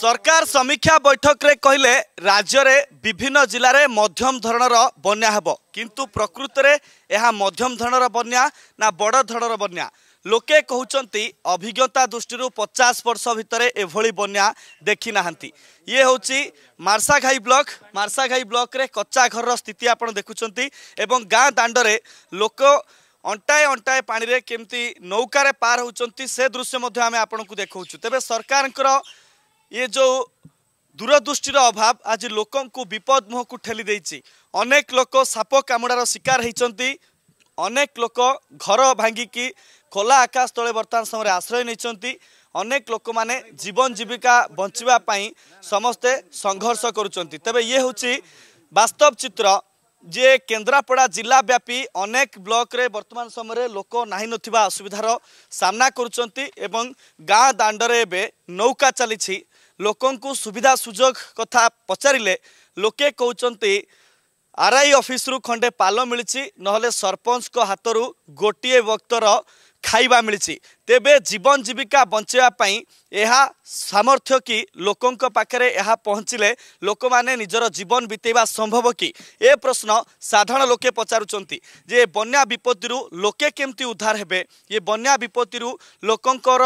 ସରକାର ସମୀକ୍ଷା ବୈଠକରେ କହିଲେ ରାଜ୍ୟରେ ବିଭିନ୍ନ ଜିଲ୍ଲାରେ ମଧ୍ୟମ ଧରଣର ବନ୍ୟା ହେବ କିନ୍ତୁ ପ୍ରକୃତରେ ଏହା ମଧ୍ୟମ ଧରଣର ବନ୍ୟା ନା ବଡ଼ ଧରଣର ବନ୍ୟା ଲୋକେ କହୁଛନ୍ତି ଅଭିଜ୍ଞତା ଦୃଷ୍ଟିରୁ ପଚାଶ ବର୍ଷ ଭିତରେ ଏଭଳି ବନ୍ୟା ଦେଖିନାହାନ୍ତି ଇଏ ହେଉଛି ମାର୍ସାଘାଇ ବ୍ଲକ ମାର୍ସାଘାଇ ବ୍ଲକରେ କଚ୍ଚା ଘରର ସ୍ଥିତି ଆପଣ ଦେଖୁଛନ୍ତି ଏବଂ ଗାଁ ଦାଣ୍ଡରେ ଲୋକ ଅଣ୍ଟାଏ ଅଣ୍ଟାଏ ପାଣିରେ କେମିତି ନୌକାରେ ପାର ହେଉଛନ୍ତି ସେ ଦୃଶ୍ୟ ମଧ୍ୟ ଆମେ ଆପଣଙ୍କୁ ଦେଖାଉଛୁ ତେବେ ସରକାରଙ୍କର ଇଏ ଯେଉଁ ଦୂରଦୃଷ୍ଟିର ଅଭାବ ଆଜି ଲୋକଙ୍କୁ ବିପଦ ମୁହଁକୁ ଠେଲି ଦେଇଛି ଅନେକ ଲୋକ ସାପ କାମୁଡ଼ାର ଶିକାର ହୋଇଛନ୍ତି ଅନେକ ଲୋକ ଘର ଭାଙ୍ଗିକି ଖୋଲା ଆକାଶ ତଳେ ବର୍ତ୍ତମାନ ସମୟରେ ଆଶ୍ରୟ ନେଇଛନ୍ତି ଅନେକ ଲୋକମାନେ ଜୀବନ ଜୀବିକା ବଞ୍ଚିବା ପାଇଁ ସମସ୍ତେ ସଂଘର୍ଷ କରୁଛନ୍ତି ତେବେ ଇଏ ହେଉଛି ବାସ୍ତବ ଚିତ୍ର ଯେ କେନ୍ଦ୍ରାପଡ଼ା ଜିଲ୍ଲା ବ୍ୟାପୀ ଅନେକ ବ୍ଲକରେ ବର୍ତ୍ତମାନ ସମୟରେ ଲୋକ ନାହିଁ ନଥିବା ଅସୁବିଧାର ସାମ୍ନା କରୁଛନ୍ତି ଏବଂ ଗାଁ ଦାଣ୍ଡରେ ଏବେ ନୌକା ଚାଲିଛି ଲୋକଙ୍କୁ ସୁବିଧା ସୁଯୋଗ କଥା ପଚାରିଲେ ଲୋକେ କହୁଛନ୍ତି ଆର ଆଇ ଅଫିସରୁ ଖଣ୍ଡେ ପାଲ ମିଳିଛି ନହେଲେ ସରପଞ୍ଚଙ୍କ ହାତରୁ ଗୋଟିଏ ବକ୍ତର ଖାଇବା ମିଳିଛି ତେବେ ଜୀବନ ଜୀବିକା ବଞ୍ଚାଇବା ପାଇଁ ଏହା ସାମର୍ଥ୍ୟ କି ଲୋକଙ୍କ ପାଖରେ ଏହା ପହଞ୍ଚିଲେ ଲୋକମାନେ ନିଜର ଜୀବନ ବିତେଇବା ସମ୍ଭବ କି ଏ ପ୍ରଶ୍ନ ସାଧାରଣ ଲୋକେ ପଚାରୁଛନ୍ତି ଯେ ବନ୍ୟା ବିପତ୍ତିରୁ ଲୋକେ କେମିତି ଉଦ୍ଧାର ହେବେ ଏ ବନ୍ୟା ବିପତ୍ତିରୁ ଲୋକଙ୍କର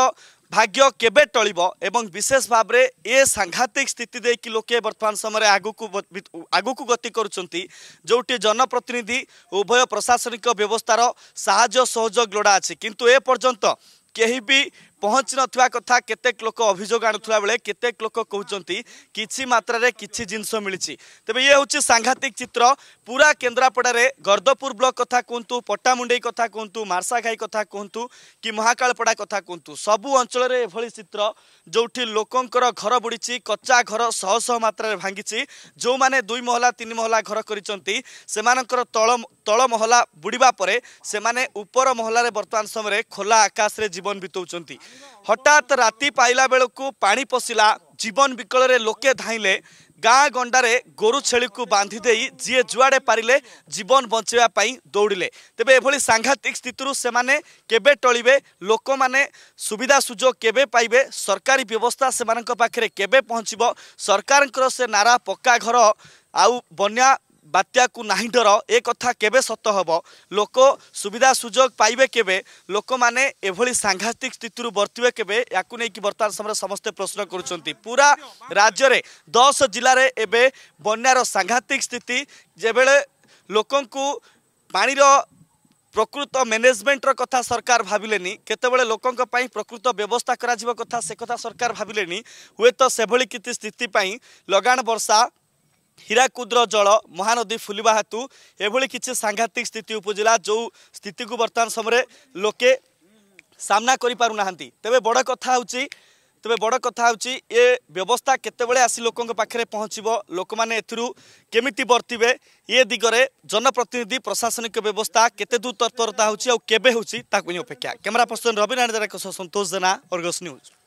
ଭାଗ୍ୟ କେବେ ଟଳିବ ଏବଂ ବିଶେଷ ଭାବରେ ଏ ସାଂଘାତିକ ସ୍ଥିତି ଦେଇକି ଲୋକେ ବର୍ତ୍ତମାନ ସମୟରେ ଆଗକୁ ଆଗକୁ ଗତି କରୁଛନ୍ତି ଯେଉଁଠି ଜନପ୍ରତିନିଧି ଉଭୟ ପ୍ରଶାସନିକ ବ୍ୟବସ୍ଥାର ସାହାଯ୍ୟ ସହଯୋଗ ଲୋଡ଼ା ଅଛି କିନ୍ତୁ ଏ ପର୍ଯ୍ୟନ୍ତ କେହି ବି ପହଞ୍ଚି ନଥିବା କଥା କେତେକ ଲୋକ ଅଭିଯୋଗ ଆଣୁଥିବା ବେଳେ କେତେକ ଲୋକ କହୁଛନ୍ତି କିଛି ମାତ୍ରାରେ କିଛି ଜିନିଷ ମିଳିଛି ତେବେ ଇଏ ହେଉଛି ସାଂଘାତିକ ଚିତ୍ର ପୁରା କେନ୍ଦ୍ରାପଡ଼ାରେ ଗର୍ଦ୍ଧପୁର ବ୍ଲକ କଥା କୁହନ୍ତୁ ପଟ୍ଟାମୁଣ୍ଡେଇ କଥା କୁହନ୍ତୁ ମାର୍ସାଘାଇ କଥା କୁହନ୍ତୁ କି ମହାକାଳପଡ଼ା କଥା କୁହନ୍ତୁ ସବୁ ଅଞ୍ଚଳରେ ଏଭଳି ଚିତ୍ର ଯେଉଁଠି ଲୋକଙ୍କର ଘର ବୁଡ଼ିଛି କଚ୍ଚା ଘର ଶହ ଶହ ମାତ୍ରାରେ ଭାଙ୍ଗିଛି ଯେଉଁମାନେ ଦୁଇ ମହଲା ତିନି ମହଲା ଘର କରିଛନ୍ତି ସେମାନଙ୍କର ତଳ ତଳ ମହଲା ବୁଡ଼ିବା ପରେ ସେମାନେ ଉପର ମହଲାରେ ବର୍ତ୍ତମାନ ସମୟରେ ଖୋଲା ଆକାଶରେ ଜୀବନ ବିତାଉଛନ୍ତି ହଠାତ୍ ରାତି ପାଇଲା ବେଳକୁ ପାଣି ପଶିଲା ଜୀବନ ବିକଳରେ ଲୋକେ ଧାଇଁଲେ ଗାଁ ଗଣ୍ଡାରେ ଗୋରୁ ଛେଳିକୁ ବାନ୍ଧି ଦେଇ ଯିଏ ଯୁଆଡ଼େ ପାରିଲେ ଜୀବନ ବଞ୍ଚିବା ପାଇଁ ଦୌଡ଼ିଲେ ତେବେ ଏଭଳି ସାଂଘାତିକ ସ୍ଥିତିରୁ ସେମାନେ କେବେ ଟଳିବେ ଲୋକମାନେ ସୁବିଧା ସୁଯୋଗ କେବେ ପାଇବେ ସରକାରୀ ବ୍ୟବସ୍ଥା ସେମାନଙ୍କ ପାଖରେ କେବେ ପହଞ୍ଚିବ ସରକାରଙ୍କର ସେ ନାରା ପକ୍କା ଘର ଆଉ ବନ୍ୟା বাত্যাকু নাহি ডর এ কথা কেবে সত হব লোক সুবিধা সুযোগ পাইবে কেবে লোকমানে এভাবে সাংঘাতিক স্থিতির বর্তিবে কেবে ইয়াকু নেই বর্তমান সময় সমস্তে প্রশ্ন করছেন পুরা রাজ্যের দশ জেলার এবে বন্যার সাংঘাতিক স্থিতি যেবেলে ଲୋକଙ୍କୁ ପାଣିର ପ୍ରକୃତ ମ୍ୟାନେଜମେଣ୍ଟର କଥା ସରକାର ଭାବିଲେନି କେତେବେଳେ ଲୋକଙ୍କ ପାଇଁ ପ୍ରକୃତ ବ୍ୟବସ୍ଥା କରାଯିବା କଥା ସେ କଥା ସରକାର ଭାବିଲେନି ହୁଏତ ସେଭଳି କିଛି ସ୍ଥିତି ପାଇଁ ଲଗାଣ ବର୍ଷା ହୀରାକୁଦର ଜଳ ମହାନଦୀ ଫୁଲିବା ହେତୁ ଏଭଳି କିଛି ସାଂଘାତିକ ସ୍ଥିତି ଉପୁଜିଲା ଯେଉଁ ସ୍ଥିତିକୁ ବର୍ତ୍ତମାନ ସମୟରେ ଲୋକେ ସାମ୍ନା କରିପାରୁନାହାନ୍ତି ତେବେ ବଡ଼ କଥା ହେଉଛି ତେବେ ବଡ଼ କଥା ହେଉଛି ଏ ବ୍ୟବସ୍ଥା କେତେବେଳେ ଆସି ଲୋକଙ୍କ ପାଖରେ ପହଞ୍ଚିବ ଲୋକମାନେ ଏଥିରୁ କେମିତି ବର୍ତ୍ତିବେ ଏ ଦିଗରେ ଜନପ୍ରତିନିଧି ପ୍ରଶାସନିକ ବ୍ୟବସ୍ଥା କେତେ ଦୂର ତତ୍ପରତା ହେଉଛି ଆଉ କେବେ ହେଉଛି ତାକୁ ହିଁ ଅପେକ୍ଷା କ୍ୟାମେରା ପର୍ସନ ରବି ନାରାୟଣ ଦାରାଙ୍କ ସହ ସନ୍ତୋଷ ଜେନା ଅର୍ଗସ୍ ନ୍ୟୁଜ୍